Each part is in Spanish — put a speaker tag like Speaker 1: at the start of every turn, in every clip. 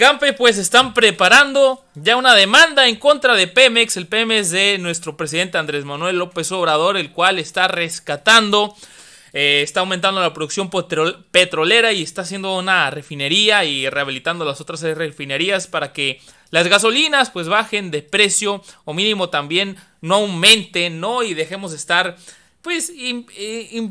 Speaker 1: Campe pues están preparando ya una demanda en contra de Pemex, el Pemex de nuestro presidente Andrés Manuel López Obrador, el cual está rescatando, eh, está aumentando la producción petrolera y está haciendo una refinería y rehabilitando las otras refinerías para que las gasolinas pues bajen de precio o mínimo también no aumenten, ¿no? Y dejemos de estar pues in, eh,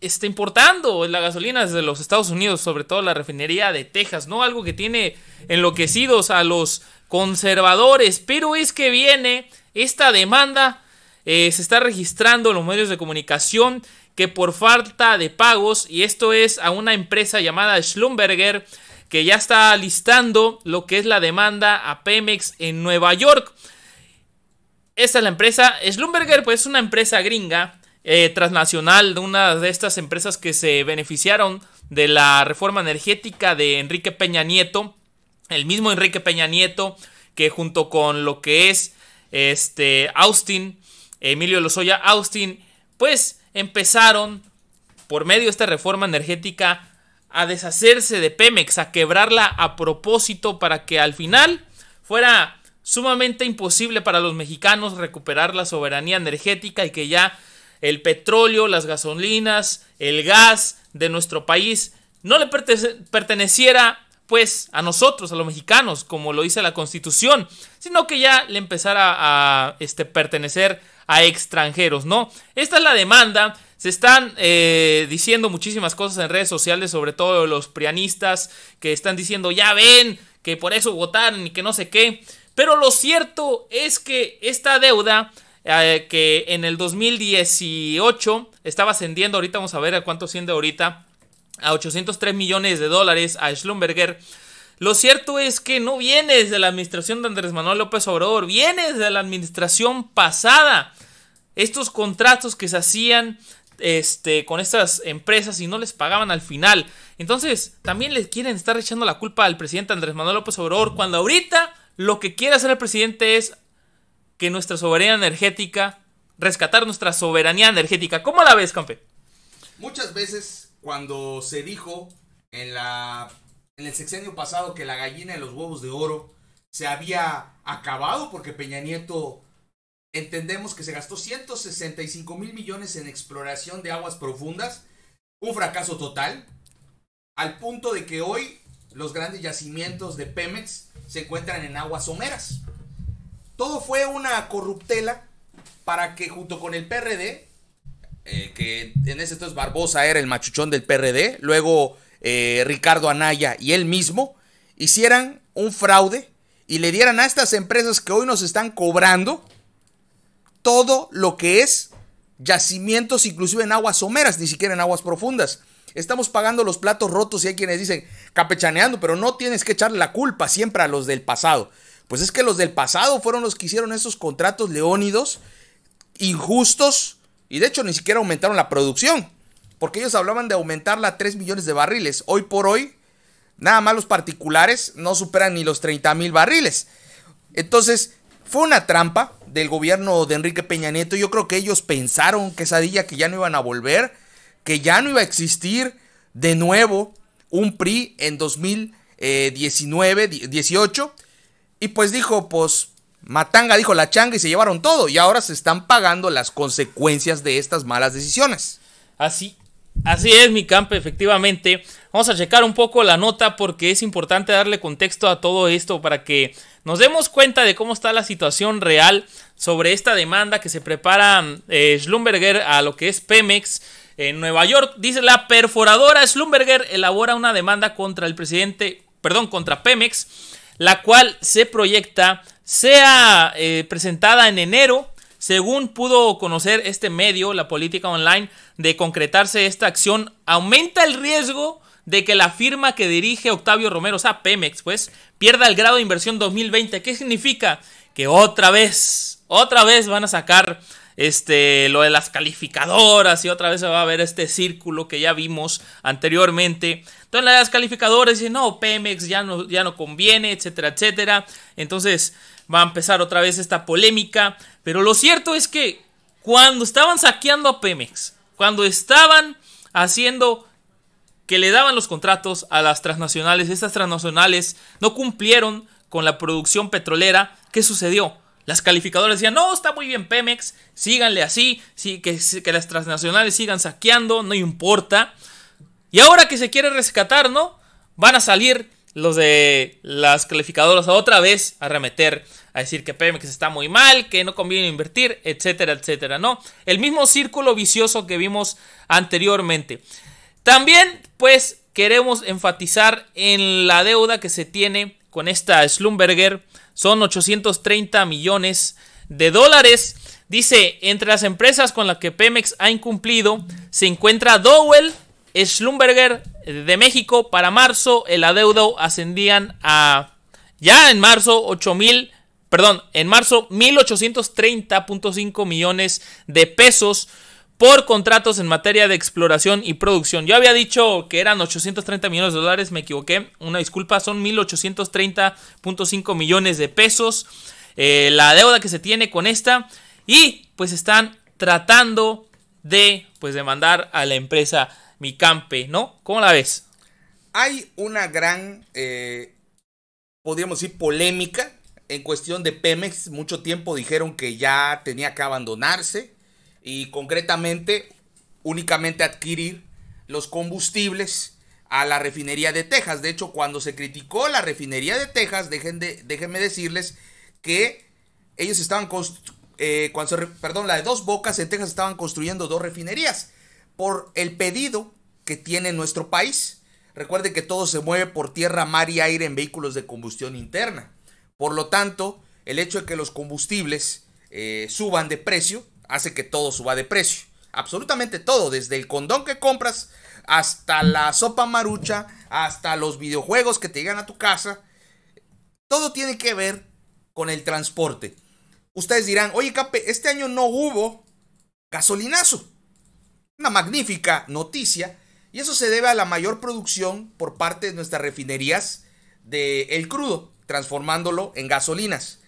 Speaker 1: está importando la gasolina desde los Estados Unidos, sobre todo la refinería de Texas, ¿no? Algo que tiene enloquecidos a los conservadores, pero es que viene esta demanda, eh, se está registrando en los medios de comunicación que por falta de pagos, y esto es a una empresa llamada Schlumberger, que ya está listando lo que es la demanda a Pemex en Nueva York. Esta es la empresa. Schlumberger, pues es una empresa gringa eh, transnacional, de una de estas empresas que se beneficiaron de la reforma energética de Enrique Peña Nieto, el mismo Enrique Peña Nieto, que junto con lo que es este Austin, Emilio Lozoya Austin, pues empezaron por medio de esta reforma energética a deshacerse de Pemex, a quebrarla a propósito para que al final fuera sumamente imposible para los mexicanos recuperar la soberanía energética y que ya el petróleo, las gasolinas, el gas de nuestro país no le perteneciera pues a nosotros, a los mexicanos, como lo dice la Constitución, sino que ya le empezara a, este, pertenecer a extranjeros, ¿no? Esta es la demanda. Se están eh, diciendo muchísimas cosas en redes sociales, sobre todo los prianistas, que están diciendo, ya ven, que por eso votaron y que no sé qué. Pero lo cierto es que esta deuda eh, que en el 2018 estaba ascendiendo, ahorita vamos a ver a cuánto asciende ahorita, a 803 millones de dólares a Schlumberger. Lo cierto es que no vienes de la administración de Andrés Manuel López Obrador, vienes de la administración pasada. Estos contratos que se hacían este, con estas empresas y no les pagaban al final. Entonces, también les quieren estar echando la culpa al presidente Andrés Manuel López Obrador cuando ahorita lo que quiere hacer el presidente es que nuestra soberanía energética, rescatar nuestra soberanía energética. ¿Cómo la ves, campe?
Speaker 2: Muchas veces cuando se dijo en, la, en el sexenio pasado que la gallina de los huevos de oro se había acabado porque Peña Nieto entendemos que se gastó 165 mil millones en exploración de aguas profundas, un fracaso total, al punto de que hoy los grandes yacimientos de Pemex se encuentran en aguas someras. Todo fue una corruptela para que junto con el PRD, eh, que en ese entonces Barbosa era el machuchón del PRD, luego eh, Ricardo Anaya y él mismo, hicieran un fraude y le dieran a estas empresas que hoy nos están cobrando todo lo que es yacimientos, inclusive en aguas someras, ni siquiera en aguas profundas. Estamos pagando los platos rotos y hay quienes dicen capechaneando, pero no tienes que echarle la culpa siempre a los del pasado. Pues es que los del pasado fueron los que hicieron esos contratos leónidos, injustos, y de hecho ni siquiera aumentaron la producción, porque ellos hablaban de aumentarla a 3 millones de barriles. Hoy por hoy, nada más los particulares no superan ni los 30 mil barriles. Entonces, fue una trampa del gobierno de Enrique Peña Nieto. Yo creo que ellos pensaron, que día que ya no iban a volver, que ya no iba a existir de nuevo un PRI en 2019, 18 y pues dijo, pues Matanga dijo la changa y se llevaron todo. Y ahora se están pagando las consecuencias de estas malas decisiones.
Speaker 1: Así, así es, mi campo efectivamente. Vamos a checar un poco la nota porque es importante darle contexto a todo esto para que nos demos cuenta de cómo está la situación real sobre esta demanda que se prepara eh, Schlumberger a lo que es Pemex. En Nueva York, dice la perforadora Schlumberger elabora una demanda contra el presidente, perdón, contra Pemex la cual se proyecta sea eh, presentada en enero. Según pudo conocer este medio, la política online, de concretarse esta acción, aumenta el riesgo de que la firma que dirige Octavio Romero, o sea, Pemex, pues, pierda el grado de inversión 2020. ¿Qué significa? Que otra vez, otra vez van a sacar este, lo de las calificadoras y otra vez se va a ver este círculo que ya vimos anteriormente. Entonces las calificadoras dicen, no, Pemex ya no, ya no conviene, etcétera, etcétera. Entonces va a empezar otra vez esta polémica. Pero lo cierto es que cuando estaban saqueando a Pemex, cuando estaban haciendo que le daban los contratos a las transnacionales, estas transnacionales no cumplieron con la producción petrolera, ¿qué sucedió? Las calificadoras decían, no, está muy bien Pemex, síganle así, sí, que, que las transnacionales sigan saqueando, no importa. Y ahora que se quiere rescatar, ¿no? Van a salir los de las calificadoras otra vez a remeter, a decir que Pemex está muy mal, que no conviene invertir, etcétera, etcétera, ¿no? El mismo círculo vicioso que vimos anteriormente. También, pues, queremos enfatizar en la deuda que se tiene con esta Slumberger son 830 millones de dólares. Dice, entre las empresas con las que Pemex ha incumplido se encuentra Dowell, Schlumberger de México. Para marzo el adeudo ascendían a ya en marzo 8 mil, perdón, en marzo 1.830.5 millones de pesos por contratos en materia de exploración y producción. Yo había dicho que eran 830 millones de dólares, me equivoqué, una disculpa, son 1.830.5 millones de pesos eh, la deuda que se tiene con esta y pues están tratando de pues demandar a la
Speaker 2: empresa Micampe, ¿no? ¿Cómo la ves? Hay una gran, eh, podríamos decir, polémica en cuestión de Pemex. Mucho tiempo dijeron que ya tenía que abandonarse y concretamente únicamente adquirir los combustibles a la refinería de Texas. De hecho, cuando se criticó la refinería de Texas, déjenme decirles que ellos estaban, eh, cuando perdón, la de dos bocas en Texas estaban construyendo dos refinerías por el pedido que tiene nuestro país. Recuerden que todo se mueve por tierra, mar y aire en vehículos de combustión interna. Por lo tanto, el hecho de que los combustibles eh, suban de precio hace que todo suba de precio. Absolutamente todo, desde el condón que compras hasta la sopa marucha, hasta los videojuegos que te llegan a tu casa. Todo tiene que ver con el transporte. Ustedes dirán, oye Cape, este año no hubo gasolinazo. Una magnífica noticia. Y eso se debe a la mayor producción por parte de nuestras refinerías del crudo, transformándolo en gasolinas.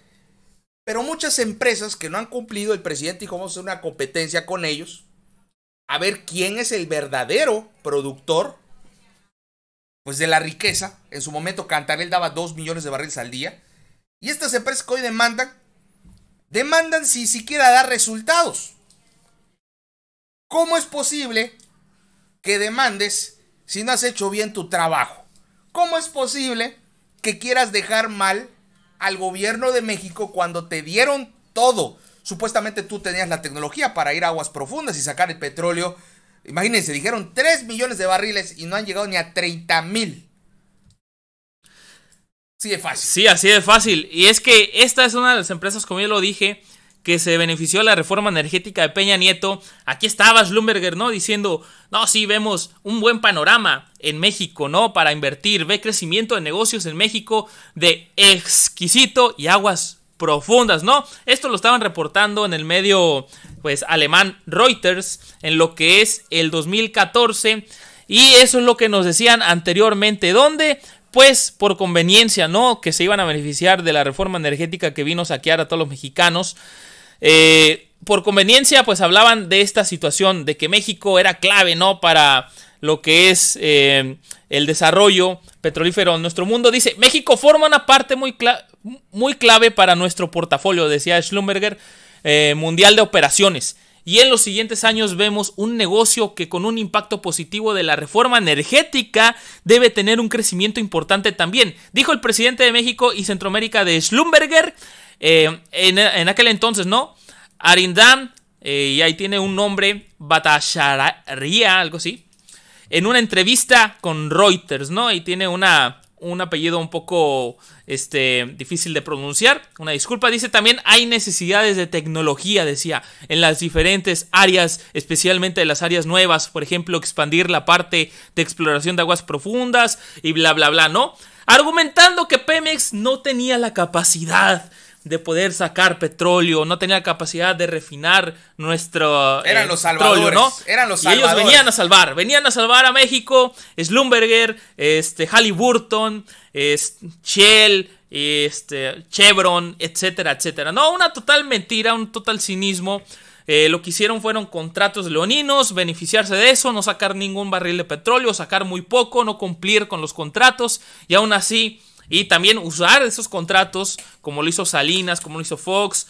Speaker 2: Pero muchas empresas que no han cumplido, el presidente dijo, vamos a hacer una competencia con ellos, a ver quién es el verdadero productor pues, de la riqueza. En su momento Cantarel daba 2 millones de barriles al día. Y estas empresas que hoy demandan, demandan si siquiera dar resultados. ¿Cómo es posible que demandes si no has hecho bien tu trabajo? ¿Cómo es posible que quieras dejar mal al gobierno de México cuando te dieron todo. Supuestamente tú tenías la tecnología para ir a aguas profundas y sacar el petróleo. Imagínense, dijeron 3 millones de barriles y no han llegado ni a 30 mil. Así de fácil.
Speaker 1: Sí, así de fácil. Y es que esta es una de las empresas, como yo lo dije, que se benefició de la reforma energética de Peña Nieto, aquí estaba Schlumberger, ¿no? Diciendo, no, sí, vemos un buen panorama en México, ¿no? Para invertir, ve crecimiento de negocios en México de exquisito y aguas profundas, ¿no? Esto lo estaban reportando en el medio, pues, alemán Reuters, en lo que es el 2014, y eso es lo que nos decían anteriormente, ¿dónde? pues por conveniencia, ¿no? Que se iban a beneficiar de la reforma energética que vino a saquear a todos los mexicanos. Eh, por conveniencia, pues hablaban de esta situación, de que México era clave, ¿no? Para lo que es eh, el desarrollo petrolífero en nuestro mundo. Dice, México forma una parte muy, muy clave para nuestro portafolio, decía Schlumberger, eh, Mundial de Operaciones. Y en los siguientes años vemos un negocio que con un impacto positivo de la reforma energética debe tener un crecimiento importante también, dijo el presidente de México y Centroamérica de Schlumberger eh, en, aquel entonces, ¿no? Arindam, eh, y ahí tiene un nombre, Batasharia, algo así. En una entrevista con Reuters, ¿no? Y tiene una, un apellido un poco este, difícil de pronunciar. Una disculpa. Dice también hay necesidades de tecnología, decía, en las diferentes áreas, especialmente en las áreas nuevas. Por ejemplo, expandir la parte de exploración de aguas profundas y bla, bla, bla, ¿no? Argumentando que Pemex no tenía la capacidad de poder sacar petróleo, no tenía capacidad de refinar nuestro eh, eran los salvadores, petróleo, ¿no? Eran los salvadores. ellos venían a salvar, venían a salvar a México, Slumberger, este Halliburton, este, Shell, este Chevron, etcétera, etcétera. No, una total mentira, un total cinismo. Eh, lo que hicieron fueron contratos leoninos, beneficiarse de eso, no sacar ningún barril de petróleo, sacar muy poco, no cumplir con los contratos y aún así y también usar esos contratos, como lo hizo Salinas, como lo hizo Fox,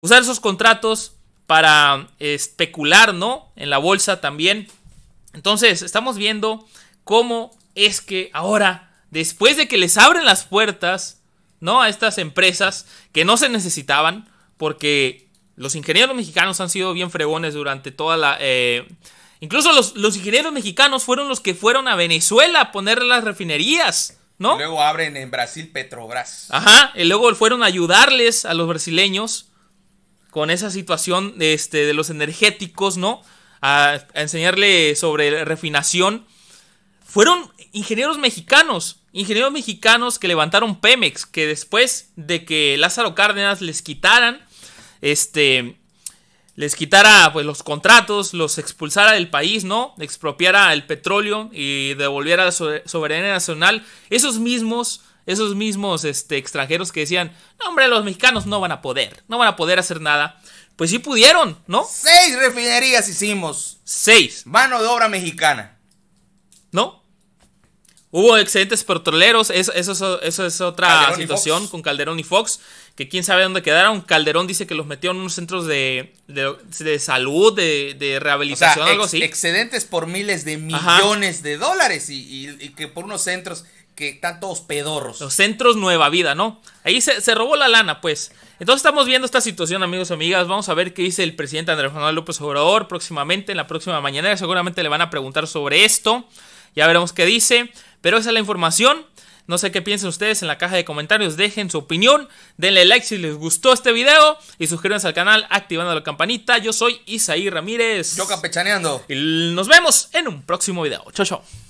Speaker 1: usar esos contratos para especular, ¿no? En la bolsa también. Entonces, estamos viendo cómo es que ahora, después de que les abren las puertas, ¿no? A estas empresas que no se necesitaban, porque los ingenieros mexicanos han sido bien fregones durante toda la... Eh, incluso los, los ingenieros mexicanos fueron los que fueron a Venezuela a poner las refinerías. ¿no? luego
Speaker 2: abren en Brasil Petrobras.
Speaker 1: Ajá, y luego fueron a ayudarles a los brasileños con esa situación de, este, de los energéticos, ¿no? A, a, enseñarle sobre refinación. Fueron ingenieros mexicanos, ingenieros mexicanos que levantaron Pemex, que después de que Lázaro Cárdenas les quitaran este, les quitara pues, los contratos, los expulsara del país, ¿no? Expropiara el petróleo y devolviera la soberanía nacional. Esos mismos, esos mismos este, extranjeros que decían, no, hombre, los mexicanos no van a poder, no van a poder hacer nada. Pues sí pudieron, ¿no? Seis refinerías hicimos. Seis. Mano de obra mexicana. ¿No? Hubo excedentes petroleros, eso, eso, es otra situación con Calderón y Fox, que quién sabe dónde quedaron. Calderón dice que los metió en unos centros de, de, salud, de, rehabilitación, o algo así. Excedentes
Speaker 2: por miles de millones de dólares y, que por unos centros que están todos
Speaker 1: pedorros. Los centros Nueva Vida, ¿no? Ahí se, se, robó la lana, pues. Entonces estamos viendo esta situación, amigos y amigas. Vamos a ver qué dice el presidente Andrés Manuel López Obrador próximamente, en la próxima mañana. Seguramente le van a preguntar sobre esto. Ya veremos qué dice. Pero esa es la información. No sé qué piensen ustedes en la caja de comentarios. Dejen su opinión. Denle like si les gustó este video. Y suscríbanse al canal activando la campanita. Yo soy Isaí Ramírez. Yo campechaneando. Y nos vemos en un próximo video. Chao, chao.